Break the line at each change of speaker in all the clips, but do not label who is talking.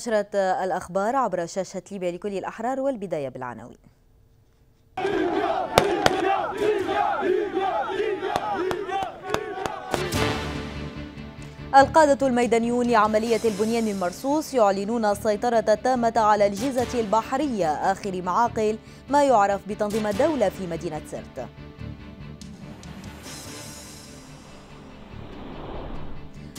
نشرة الأخبار عبر شاشة ليبيا لكل الأحرار والبداية بالعناوين القادة الميدانيون لعملية البنيان المرصوص يعلنون السيطرة التامة على الجيزة البحرية آخر معاقل ما يعرف بتنظيم الدولة في مدينة سرت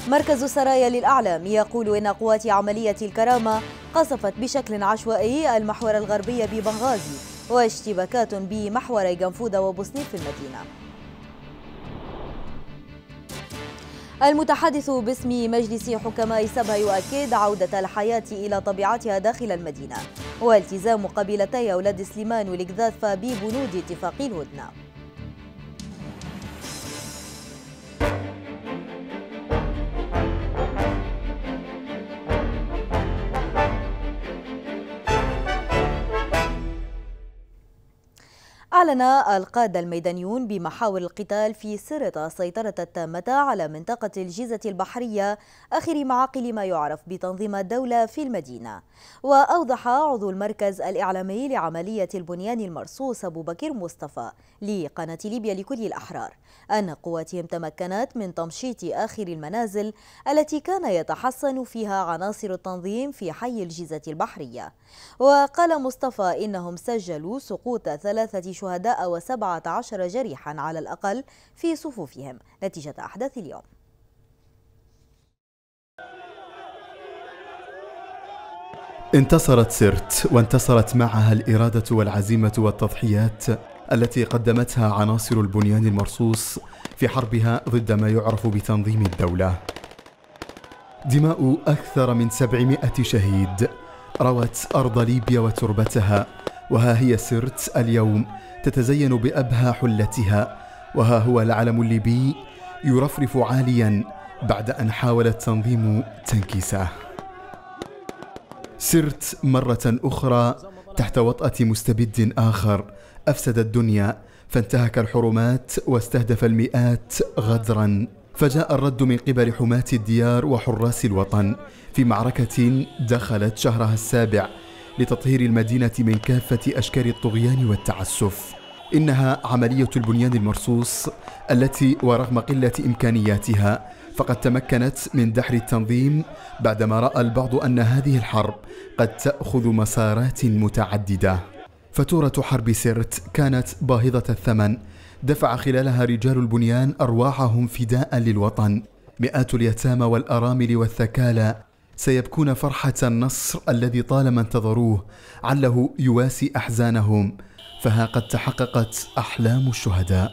مركز سرايا للأعلام يقول إن قوات عملية الكرامة قصفت بشكل عشوائي المحور الغربي ببنغازي واشتباكات بمحوري جنفودا وبوسنيف في المدينة المتحدث باسم مجلس حكماء سبا يؤكد عودة الحياة إلى طبيعتها داخل المدينة والتزام قبيلتي أولاد سليمان والكذاثفة ببنود اتفاق الهدنة أعلن القادة الميدانيون بمحاور القتال في سرطة سيطرة التامة على منطقة الجيزة البحرية آخر معاقل ما يعرف بتنظيم الدولة في المدينة وأوضح عضو المركز الإعلامي لعملية البنيان المرصوص أبو بكر مصطفى لقناة ليبيا لكل الأحرار أن قواتهم تمكنت من تمشيط آخر المنازل التي كان يتحصن فيها عناصر التنظيم في حي الجيزة البحرية وقال مصطفى إنهم سجلوا سقوط ثلاثة شهداء شهداء و17 جريحا على الأقل في صفوفهم نتيجة أحداث اليوم
انتصرت سرت وانتصرت معها الإرادة والعزيمة والتضحيات التي قدمتها عناصر البنيان المرصوص في حربها ضد ما يعرف بتنظيم الدولة دماء أكثر من سبعمائة شهيد روت أرض ليبيا وتربتها وها هي سرت اليوم تتزين بأبهى حلتها وها هو العلم الليبي يرفرف عاليا بعد أن حاول التنظيم تنكيسه سرت مرة أخرى تحت وطأة مستبد آخر أفسد الدنيا فانتهك الحرمات واستهدف المئات غدرا فجاء الرد من قبل حماة الديار وحراس الوطن في معركة دخلت شهرها السابع لتطهير المدينة من كافة أشكال الطغيان والتعسف إنها عملية البنيان المرصوص التي ورغم قلة إمكانياتها فقد تمكنت من دحر التنظيم بعدما رأى البعض أن هذه الحرب قد تأخذ مسارات متعددة فاتورة حرب سرت كانت باهظة الثمن دفع خلالها رجال البنيان أرواحهم فداء للوطن مئات اليتامى والأرامل والثكالى سيبكون فرحة النصر الذي طالما انتظروه عله يواسي أحزانهم فها قد تحققت أحلام الشهداء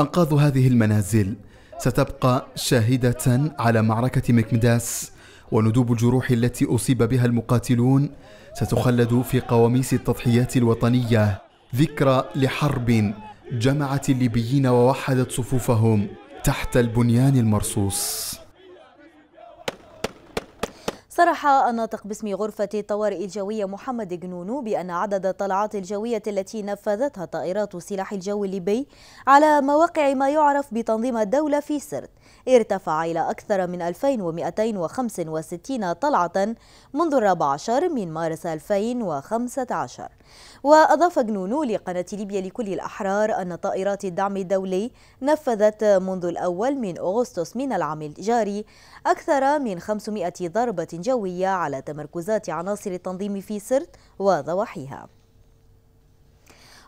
أنقاض هذه المنازل ستبقى شاهدة على معركة مكمداس وندوب الجروح التي أصيب بها المقاتلون ستخلد في قواميس التضحيات الوطنية ذكرى لحرب جمعت الليبيين ووحدت صفوفهم تحت البنيان المرصوص
صرح الناطق باسم غرفة الطوارئ الجوية محمد جنونو بأن عدد الطلعات الجوية التي نفذتها طائرات سلاح الجو الليبي على مواقع ما يعرف بتنظيم الدولة في سرت ارتفع إلى أكثر من 2265 طلعة منذ الرابع عشر من مارس 2015 وأضاف جنونو لقناة ليبيا لكل الأحرار أن طائرات الدعم الدولي نفذت منذ الأول من أغسطس من العام الجاري أكثر من 500 ضربة جوية على تمركزات عناصر التنظيم في سرت وضواحيها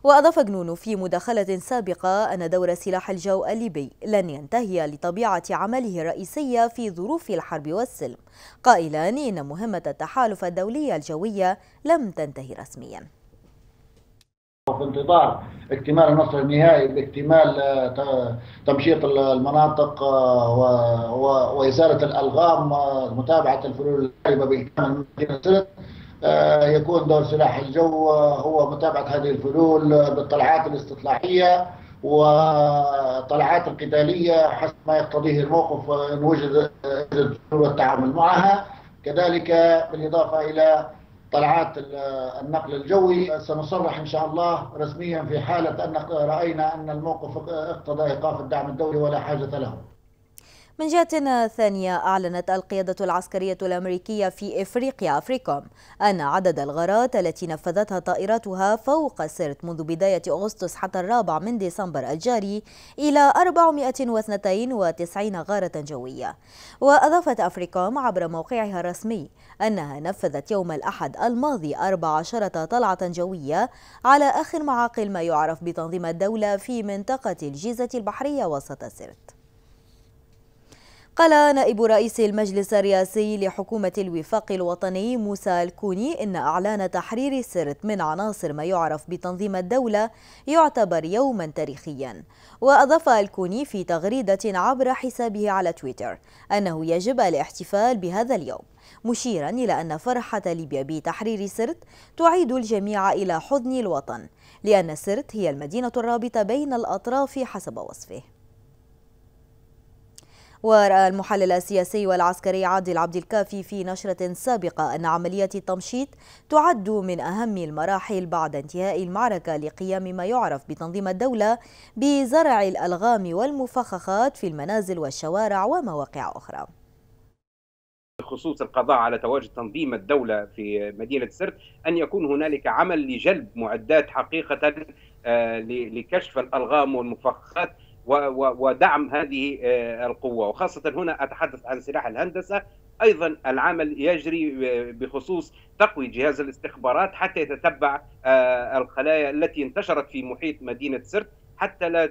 وأضاف جنونو في مداخلة سابقة أن دور سلاح الجو الليبي لن ينتهي لطبيعة عمله الرئيسية في ظروف الحرب والسلم قائلا إن مهمة التحالف الدولي الجوية لم تنتهي رسميا
وفي انتظار اكتمال النصر النهائي باكتمال آه، تمشيط المناطق آه، وإزالة الألغام ومتابعه آه، الفلول الغريبة بالكامل من آه، يكون دور سلاح الجو هو متابعة هذه الفلول بالطلعات الاستطلاعية وطلعات القتالية حسب ما يقتضيه الموقف إن وجد والتعامل معها كذلك بالإضافة إلى طلعات النقل الجوي سنصرح إن شاء الله رسميا في حالة أن رأينا أن الموقف اقتضى إيقاف الدعم الدولي ولا حاجة له
من جهة ثانية أعلنت القيادة العسكرية الأمريكية في إفريقيا أفريكوم أن عدد الغارات التي نفذتها طائراتها فوق سرت منذ بداية أغسطس حتى الرابع من ديسمبر الجاري إلى 492 غارة جوية وأضافت أفريكوم عبر موقعها الرسمي أنها نفذت يوم الأحد الماضي 14 طلعة جوية على آخر معاقل ما يعرف بتنظيم الدولة في منطقة الجيزة البحرية وسط سرت قال نائب رئيس المجلس الرئاسي لحكومة الوفاق الوطني موسى الكوني إن إعلان تحرير سرت من عناصر ما يعرف بتنظيم الدولة يعتبر يوما تاريخيا وأضاف الكوني في تغريدة عبر حسابه على تويتر أنه يجب الاحتفال بهذا اليوم مشيرا إلى أن فرحة ليبيا بتحرير سرت تعيد الجميع إلى حضن الوطن لأن سرت هي المدينة الرابطة بين الأطراف حسب وصفه ورأى المحلل السياسي والعسكري عادل عبد الكافي في نشرة سابقة أن عمليات التمشيط تعد من أهم المراحل بعد انتهاء المعركة لقيام ما يعرف بتنظيم الدولة بزرع الألغام والمفخخات في المنازل والشوارع ومواقع أخرى
بخصوص القضاء على تواجد تنظيم الدولة في مدينة سرت أن يكون هنالك عمل لجلب معدات حقيقة آه، لكشف الألغام والمفخخات ودعم هذه آه، القوة وخاصة هنا أتحدث عن سلاح الهندسة ايضا العمل يجري آه، بخصوص تقوي جهاز الاستخبارات حتى يتتبع آه، الخلايا التي انتشرت في محيط مدينه سرت حتى لا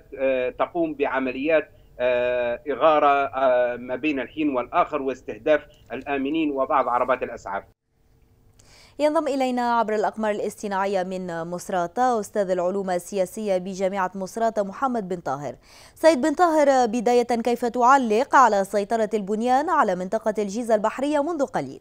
تقوم بعمليات اغاره ما بين الحين والاخر واستهداف الامنين وبعض عربات الاسعاف
ينضم إلينا عبر الأقمار الاصطناعية من مصراتة أستاذ العلوم السياسية بجامعة مصراتة محمد بن طاهر سيد بن طاهر بداية كيف تعلق على سيطرة البنيان على منطقة الجيزة البحرية منذ قليل؟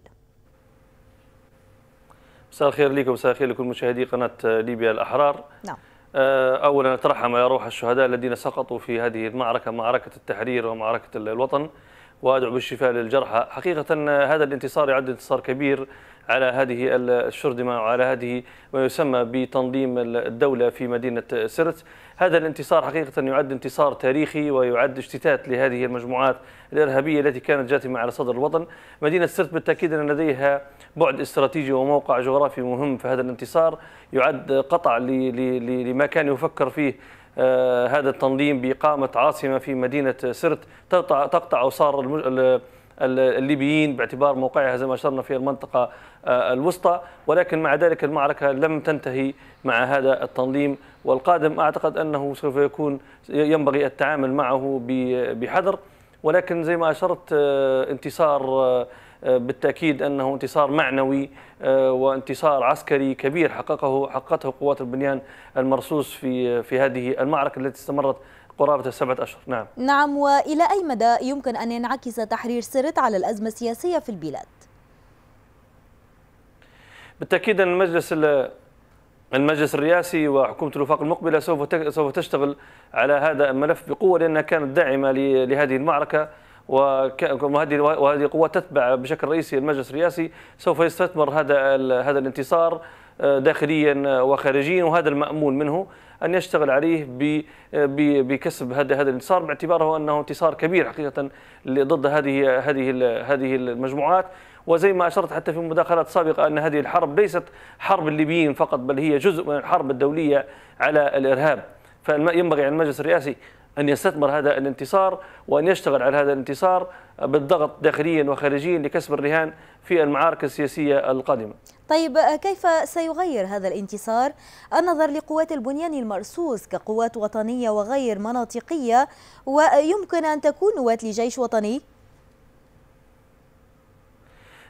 مساء الخير لكم مساء الخير لكل مشاهدي قناة ليبيا الأحرار نعم آه، أولا أترحم يا روح الشهداء الذين سقطوا في هذه المعركة معركة التحرير ومعركة الوطن وأدعو بالشفاء للجرحى حقيقة هذا الانتصار يعد انتصار كبير على هذه الشردمة وعلى هذه ما يسمى بتنظيم الدولة في مدينة سرت هذا الانتصار حقيقة يعد انتصار تاريخي ويعد اجتتات لهذه المجموعات الإرهابية التي كانت جاثمة على صدر الوطن مدينة سرت بالتأكيد أن لديها بعد استراتيجي وموقع جغرافي مهم فهذا الانتصار يعد قطع لما كان يفكر فيه آه، هذا التنظيم بإقامة عاصمة في مدينة سرت تقطع أوصار الليبيين باعتبار موقعها زي ما أشرنا في المنطقة آه، الوسطى ولكن مع ذلك المعركة لم تنتهي مع هذا التنظيم والقادم أعتقد أنه سوف يكون ينبغي التعامل معه بحذر ولكن زي ما أشرت آه، انتصار آه، بالتأكيد أنه انتصار معنوي وانتصار عسكري كبير حققه حققته قوات البنيان المرصوص في في هذه المعركة التي استمرت قرابة السبعة أشهر نعم
نعم وإلى أي مدى يمكن أن ينعكس تحرير سرت على الأزمة السياسية في البلاد؟
بالتأكيد أن المجلس المجلس الرئاسي وحكومة الوفاق المقبلة سوف سوف تشتغل على هذا الملف بقوة لأنها كانت داعمة لهذه المعركة وهذه وهذه القوات تتبع بشكل رئيسي المجلس الرئاسي سوف يستثمر هذا هذا الانتصار آه، داخليا آه، وخارجيا وهذا المأمول منه أن يشتغل عليه آه، بكسب هذا هذا الانتصار باعتباره أنه انتصار كبير حقيقة ضد هذه هذه هذه المجموعات وزي ما أشرت حتى في مداخلات سابقة أن هذه الحرب ليست حرب الليبيين فقط بل هي جزء من الحرب الدولية على الإرهاب فينبغي على المجلس الرئاسي أن يستثمر هذا الانتصار وأن يشتغل على هذا الانتصار بالضغط داخليا وخارجيا لكسب الرهان في المعارك السياسية القادمة
طيب آه، كيف سيغير هذا الانتصار النظر لقوات البنيان المرصوص كقوات وطنية وغير مناطقية ويمكن أن تكون نواة لجيش وطني؟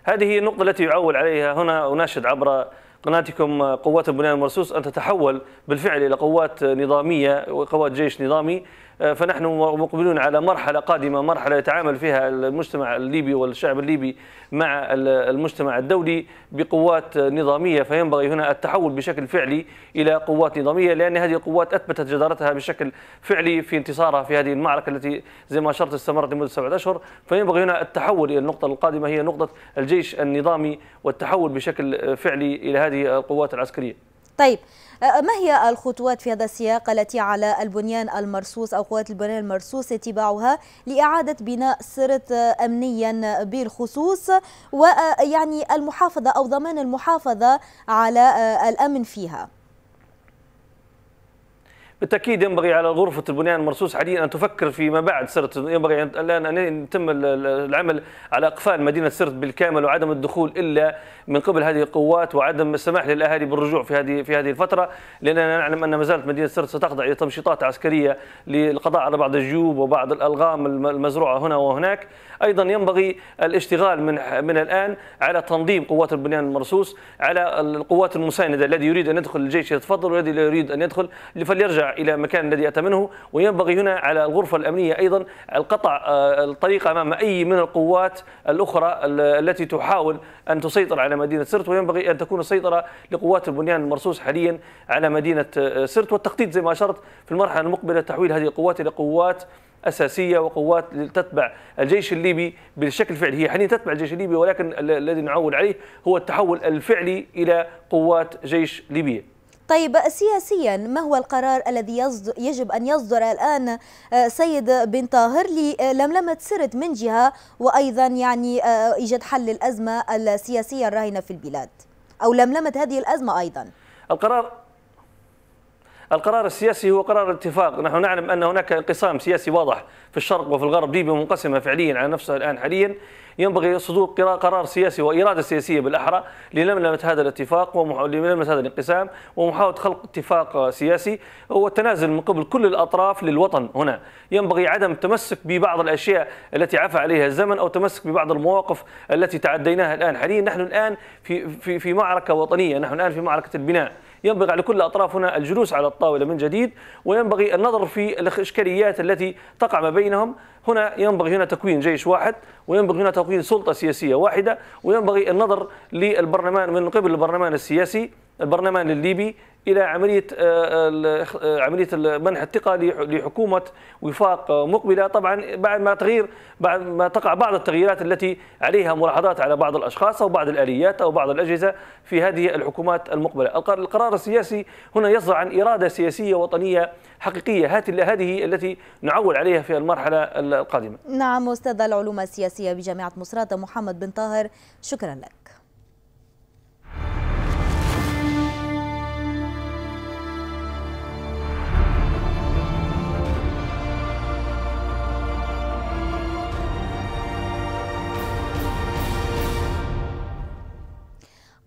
هذه النقطة التي يعول عليها هنا أناشد عبر قناتكم آه، قوات البنيان المرصوص أن تتحول بالفعل إلى قوات نظامية وقوات جيش نظامي آه، فنحن مقبلون على مرحلة قادمة مرحلة يتعامل فيها المجتمع الليبي والشعب الليبي مع المجتمع الدولي بقوات نظامية فينبغي هنا التحول بشكل فعلي إلى قوات نظامية لأن هذه القوات أثبتت جدارتها بشكل فعلي في انتصارها في هذه المعركة التي زي ما شرط استمرت لمدة سبعة أشهر فينبغي هنا التحول إلى النقطة القادمة هي نقطة الجيش النظامي والتحول بشكل فعلي إلى هذه القوات العسكرية
طيب أه، ما هي الخطوات في هذا السياق التي على البنيان المرصوص أو قوات البنيان المرصوص اتباعها لإعادة بناء سرت أه، أمنيا بالخصوص ويعني المحافظة أو ضمان المحافظة على أه، الأمن فيها؟
بالتاكيد ينبغي على غرفه البنيان المرصوص حاليا ان تفكر فيما بعد سرت ينبغي الان ان يتم العمل على اقفال مدينه سرت بالكامل وعدم الدخول الا من قبل هذه القوات وعدم السماح للاهالي بالرجوع في هذه في هذه الفتره لاننا نعلم ان ما زالت مدينه سرت ستخضع الى تمشيطات عسكريه للقضاء على بعض الجيوب وبعض الالغام المزروعه هنا وهناك أيضا ينبغي الاشتغال من من الآن على تنظيم قوات البنيان المرصوص على القوات المساندة الذي يريد أن يدخل الجيش يتفضل والذي لا يريد أن يدخل فليرجع إلى المكان الذي أتى منه وينبغي هنا على الغرفة الأمنية أيضا القطع آه، الطريق أمام أي من القوات الأخرى التي تحاول أن تسيطر على مدينة سرت وينبغي أن تكون السيطرة لقوات البنيان المرصوص حاليا على مدينة آه، سرت والتخطيط زي ما أشرت في المرحلة المقبلة تحويل هذه القوات إلى قوات اساسيه وقوات تتبع الجيش الليبي بشكل فعلي هي حاليا تتبع الجيش الليبي ولكن الذي نعول عليه هو التحول الفعلي الى قوات جيش ليبيه
طيب سياسيا ما هو القرار الذي يجب أن يصدر الآن آه، سيد بن طاهر للملمة سرت من جهة وأيضا يعني آه، إيجاد حل للأزمة السياسية الراهنة في البلاد أو لملمة هذه الأزمة أيضا
القرار القرار السياسي هو قرار اتفاق نحن نعلم أن هناك انقسام سياسي واضح في الشرق وفي الغرب ليبيا منقسمة فعليا على نفسها الآن حاليا ينبغي صدور قرار سياسي وإرادة سياسية بالأحرى للملمة هذا الاتفاق ولملمة هذا الانقسام ومحاولة خلق اتفاق سياسي والتنازل من قبل كل الأطراف للوطن هنا ينبغي عدم التمسك ببعض الأشياء التي عفى عليها الزمن أو تمسك ببعض المواقف التي تعديناها الآن حاليا نحن الآن في, في, في معركة وطنية نحن الآن في معركة البناء ينبغي على كل الأطراف هنا الجلوس على الطاولة من جديد وينبغي النظر في الإشكاليات التي تقع ما بينهم هنا ينبغي هنا تكوين جيش واحد وينبغي هنا تكوين سلطة سياسية واحدة وينبغي النظر للبرلمان من قبل البرلمان السياسي البرلمان الليبي الى عمليه آه، آه، عمليه منح الثقه لحكومه وفاق مقبله طبعا بعد ما تغيير بعد ما تقع بعض التغييرات التي عليها ملاحظات على بعض الاشخاص او بعض الاليات او بعض الاجهزه في هذه الحكومات المقبله القرار السياسي هنا يصدر عن اراده سياسيه وطنيه حقيقيه هذه التي نعول عليها في المرحله القادمه
نعم استاذ العلوم السياسيه بجامعه مصراته محمد بن طاهر شكرا لك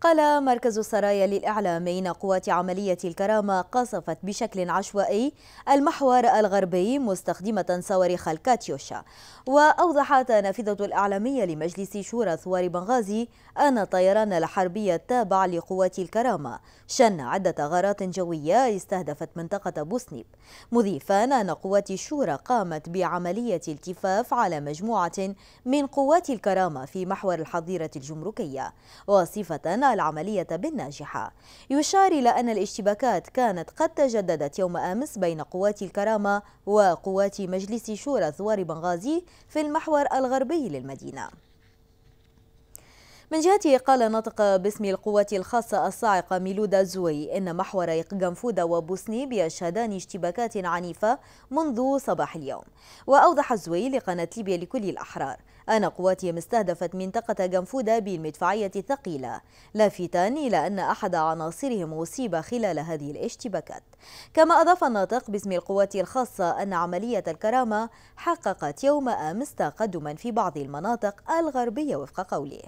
قال مركز سرايا للإعلام إن قوات عملية الكرامة قصفت بشكل عشوائي المحور الغربي مستخدمة صواريخ الكاتيوشا وأوضحت نافذة الإعلامية لمجلس شورى ثوار بنغازي أن الطيران الحربي التابع لقوات الكرامة شن عدة غارات جوية استهدفت منطقة بوسنيب مضيفا أن قوات الشورى قامت بعملية التفاف على مجموعة من قوات الكرامة في محور الحظيرة الجمركية وصفة العملية بالناجحة يشار إلى أن الاشتباكات كانت قد تجددت يوم أمس بين قوات الكرامة وقوات مجلس شورى ثوار بنغازي في المحور الغربي للمدينة من جهته قال نطق باسم القوات الخاصة الصاعقة ميلودا زوي إن محور قنفودا وبوسني يشهدان اشتباكات عنيفة منذ صباح اليوم وأوضح زوي لقناة ليبيا لكل الأحرار أن قواتهم استهدفت منطقة جنفودا بالمدفعية الثقيلة لافتا إلى أن أحد عناصرهم أصيب خلال هذه الاشتباكات كما أضاف الناطق باسم القوات الخاصة أن عملية الكرامة حققت يوم أمس تقدما في بعض المناطق الغربية وفق قوله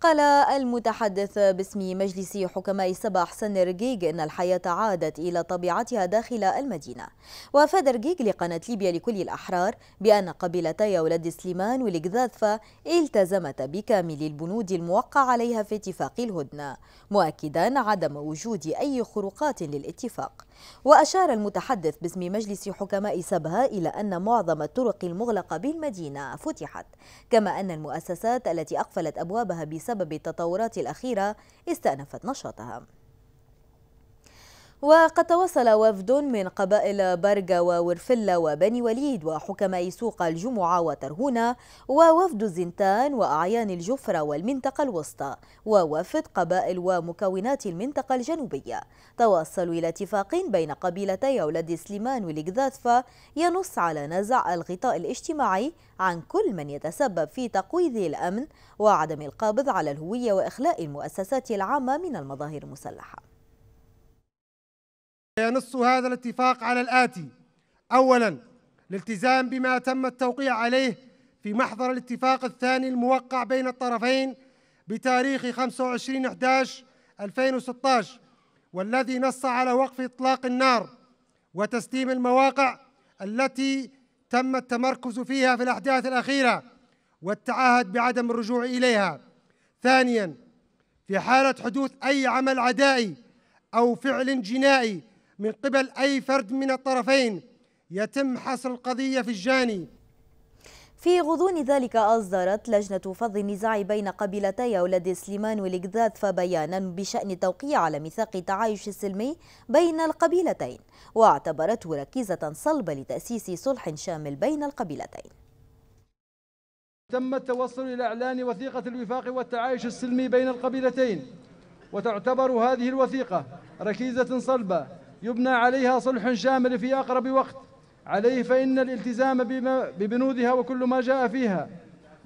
قال المتحدث باسم مجلس حكماء سبا حسن رجيج أن الحياة عادت إلى طبيعتها داخل المدينة وأفاد رجيج لقناة ليبيا لكل الأحرار بأن قبيلتي اولاد سليمان والجذاذفة التزمت بكامل البنود الموقع عليها في اتفاق الهدنة مؤكدا عدم وجود أي خروقات للاتفاق وأشار المتحدث باسم مجلس حكماء سبها إلى أن معظم الطرق المغلقة بالمدينة فتحت كما أن المؤسسات التي أقفلت أبوابها بسبب التطورات الأخيرة استأنفت نشاطها وقد توصل وفد من قبائل برجا وورفلة وبني وليد وحكماء سوق الجمعة وترهونة ووفد الزنتان وأعيان الجفرة والمنطقة الوسطى ووفد قبائل ومكونات المنطقة الجنوبية توصلوا إلى اتفاق بين قبيلتي أولاد سليمان والإقذافة ينص على نزع الغطاء الاجتماعي عن كل من يتسبب في تقويض الأمن وعدم القابض على الهوية وإخلاء المؤسسات العامة من المظاهر المسلحة ينص هذا الاتفاق على الآتي أولا الالتزام بما تم التوقيع عليه
في محضر الاتفاق الثاني الموقع بين الطرفين بتاريخ 25 11 2016 والذي نص على وقف إطلاق النار وتسليم المواقع التي تم التمركز فيها في الأحداث الأخيرة والتعهد بعدم الرجوع إليها ثانيا في حالة حدوث أي عمل عدائي أو فعل جنائي من قبل
أي فرد من الطرفين يتم حصر القضية في الجاني في غضون ذلك أصدرت لجنة فض النزاع بين قبيلتي أولاد سليمان والإكذاذ بيانا بشأن التوقيع على ميثاق التعايش السلمي بين القبيلتين واعتبرته ركيزة صلبة لتأسيس صلح شامل بين القبيلتين
تم التوصل إلى إعلان وثيقة الوفاق والتعايش السلمي بين القبيلتين وتعتبر هذه الوثيقة ركيزة صلبة يبنى عليها صلح شامل في أقرب وقت عليه فإن الالتزام ببنودها وكل ما جاء فيها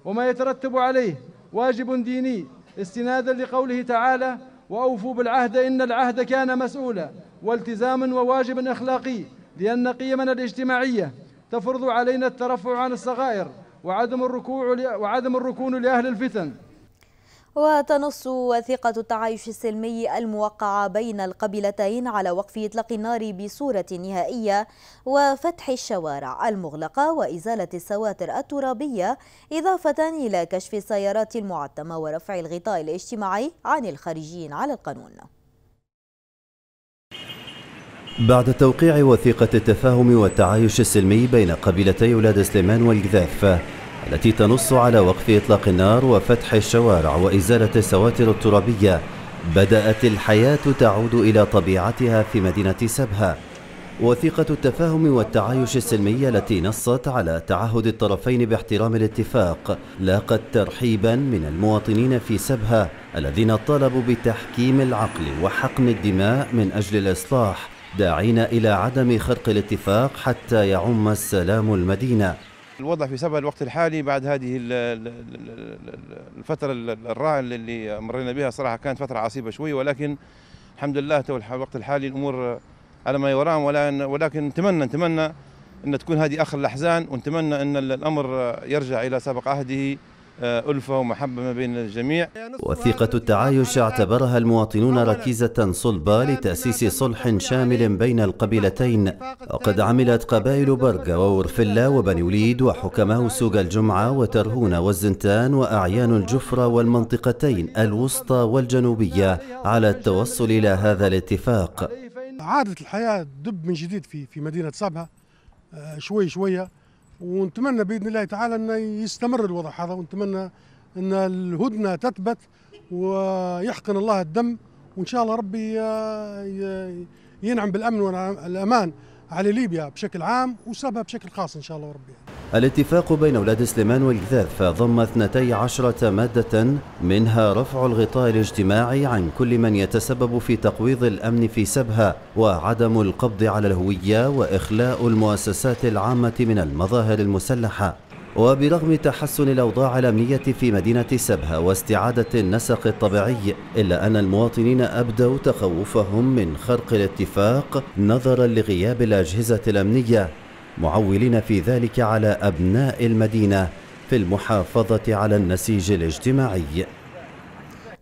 وما يترتب عليه واجب ديني استنادا لقوله تعالى وأوفوا بالعهد إن العهد كان مسؤولا والتزام وواجب أخلاقي لأن قيمنا الاجتماعية تفرض علينا الترفع عن الصغائر وعدم الركوع وعدم الركون لأهل الفتن
وتنص وثيقة التعايش السلمي الموقعة بين القبيلتين على وقف إطلاق النار بصورة نهائية وفتح الشوارع المغلقة وإزالة السواتر الترابية إضافة إلى كشف السيارات المعتمة ورفع الغطاء الاجتماعي عن الخارجين على القانون
بعد توقيع وثيقة التفاهم والتعايش السلمي بين قبيلتي ولاد سليمان والجذاف التي تنص على وقف إطلاق النار وفتح الشوارع وإزالة السواتر الترابية بدأت الحياة تعود إلى طبيعتها في مدينة سبها وثيقة التفاهم والتعايش السلمي التي نصت على تعهد الطرفين باحترام الاتفاق لاقت ترحيبا من المواطنين في سبها الذين طالبوا بتحكيم العقل وحقن الدماء من أجل الإصلاح داعين إلى عدم خرق الاتفاق حتى يعم السلام المدينة
الوضع في سبا الوقت الحالي بعد هذه الفترة الرائعة اللي مرينا بها صراحة كانت فترة عصيبة شوي ولكن الحمد لله تو الوقت الحالي الأمور على ما يرام ولكن نتمنى نتمنى أن تكون هذه آخر الأحزان ونتمنى أن الأمر يرجع إلى سابق عهده آه، ألفة ومحبة ما بين الجميع
وثيقة التعايش اعتبرها المواطنون ركيزة صلبة لتأسيس صلح شامل بين القبيلتين وقد عملت قبائل برقة وورفلا وبني وليد وحكماء سوق الجمعة وترهون والزنتان وأعيان الجفرة والمنطقتين الوسطى والجنوبية على التوصل إلى هذا الاتفاق عادت الحياة دب من جديد في مدينة صبها آه، شوي شوية ونتمنى باذن الله تعالى ان يستمر الوضع هذا ونتمنى ان الهدنه تثبت ويحقن الله الدم وان شاء الله ربي ينعم بالامن والامان على ليبيا بشكل عام وسبها بشكل خاص ان شاء الله ربي الاتفاق بين أولاد سليمان والجذاذ ضم 12 مادة منها رفع الغطاء الاجتماعي عن كل من يتسبب في تقويض الأمن في سبها وعدم القبض على الهوية وإخلاء المؤسسات العامة من المظاهر المسلحة وبرغم تحسن الأوضاع الأمنية في مدينة سبها واستعادة النسق الطبيعي إلا أن المواطنين أبدوا تخوفهم من خرق الاتفاق نظرا لغياب الأجهزة الأمنية معولين في ذلك على أبناء المدينة في المحافظة على النسيج الاجتماعي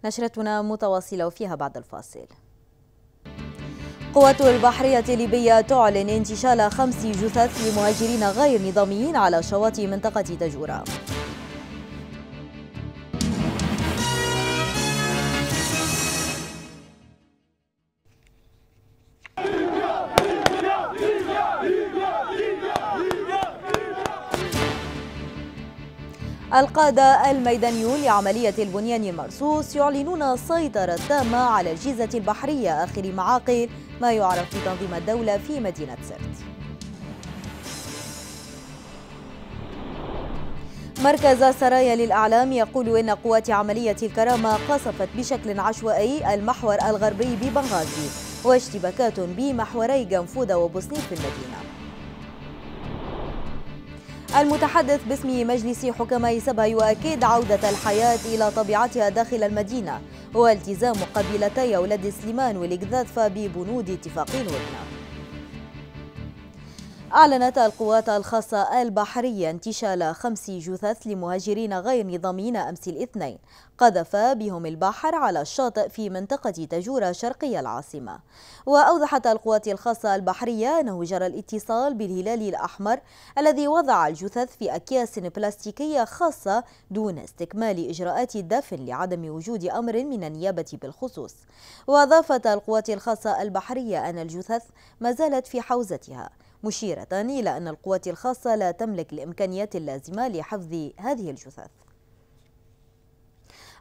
نشرتنا متواصلة وفيها بعد الفاصل قوات البحرية الليبية تعلن انتشال خمس جثث لمهاجرين غير نظاميين على شواطئ منطقة دجورة القادة الميدانيون لعملية البنيان المرصوص يعلنون سيطرة تامة على الجيزة البحرية آخر معاقل ما يعرف بتنظيم الدولة في مدينة سرت مركز سرايا للأعلام يقول إن قوات عملية الكرامة قصفت بشكل عشوائي المحور الغربي ببنغازي واشتباكات بمحوري جنفودة وبوسنيف في المدينة المتحدث باسم مجلس حكماء سبا يؤكد عودة الحياة إلى طبيعتها داخل المدينة والتزام قبيلتي أولاد سليمان والإجذاذ ببنود اتفاق الهدنة أعلنت القوات الخاصة البحرية انتشال خمس جثث لمهاجرين غير نظاميين أمس الاثنين قذف بهم البحر على الشاطئ في منطقة تجورة شرقي العاصمة وأوضحت القوات الخاصة البحرية أنه جرى الاتصال بالهلال الأحمر الذي وضع الجثث في أكياس بلاستيكية خاصة دون استكمال إجراءات الدفن لعدم وجود أمر من النيابة بالخصوص وأضافت القوات الخاصة البحرية أن الجثث ما زالت في حوزتها مشيرة إلى أن القوات الخاصة لا تملك الإمكانيات اللازمة لحفظ هذه الجثث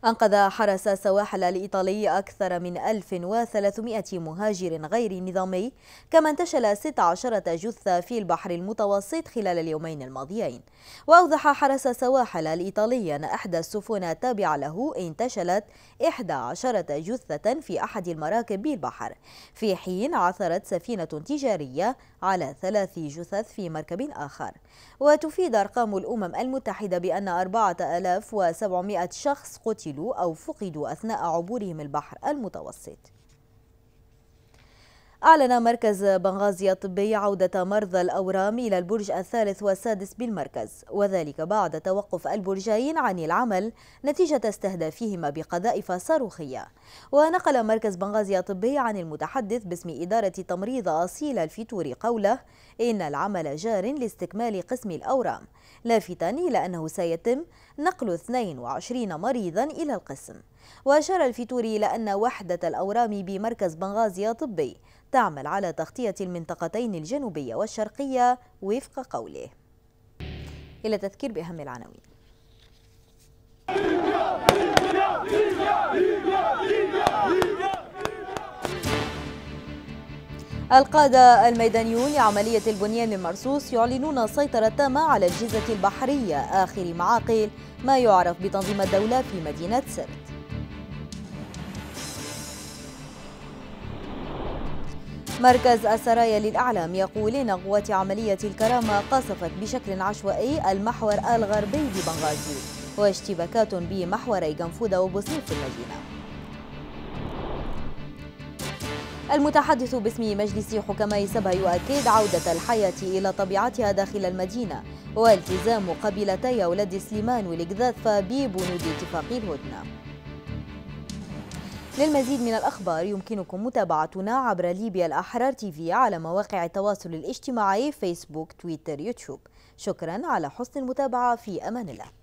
أنقذ حرس السواحل الإيطالي أكثر من 1300 مهاجر غير نظامي كما انتشل 16 جثة في البحر المتوسط خلال اليومين الماضيين وأوضح حرس السواحل الإيطالي أن إحدى السفن التابعة له انتشلت 11 جثة في أحد المراكب بالبحر في حين عثرت سفينة تجارية على ثلاث جثث في مركب آخر وتفيد أرقام الأمم المتحدة بأن 4700 شخص قتلوا قتلوا أو فقدوا أثناء عبورهم البحر المتوسط أعلن مركز بنغازي الطبي عودة مرضى الأورام إلى البرج الثالث والسادس بالمركز وذلك بعد توقف البرجين عن العمل نتيجة استهدافهما بقذائف صاروخية ونقل مركز بنغازي الطبي عن المتحدث باسم إدارة تمريض أصيل الفتور قوله إن العمل جار لاستكمال قسم الأورام لافتا إلى أنه سيتم نقل 22 مريضا إلى القسم وأشار الفيتوري إلى أن وحدة الأورام بمركز بنغازيا طبي تعمل على تغطية المنطقتين الجنوبية والشرقية وفق قوله إلى تذكير بأهم العناوين القادة الميدانيون لعملية البنيان المرصوص يعلنون السيطرة تامة على الجيزة البحرية آخر معاقل ما يعرف بتنظيم الدولة في مدينة سرت مركز السرايا للأعلام يقول إن قوات عملية الكرامة قصفت بشكل عشوائي المحور الغربي ببنغازي واشتباكات بمحوري جنفودة وبوسيف في المدينة المتحدث باسم مجلس حكماء سبا يؤكد عودة الحياة إلى طبيعتها داخل المدينة والتزام قبيلتي أولاد سليمان والقذافة ببنود اتفاق الهدنة للمزيد من الأخبار يمكنكم متابعتنا عبر ليبيا الأحرار تيفي على مواقع التواصل الاجتماعي فيسبوك تويتر يوتيوب شكرا على حسن المتابعة في أمان الله